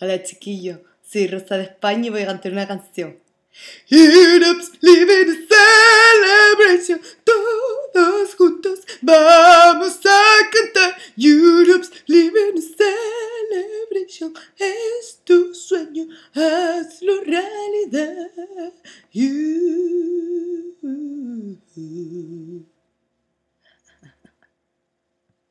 Hola chiquillo, soy Rosa de España y voy a cantar una canción. Europe's living celebration, todos juntos vamos a cantar. Europe's living celebration, es tu sueño, hazlo realidad.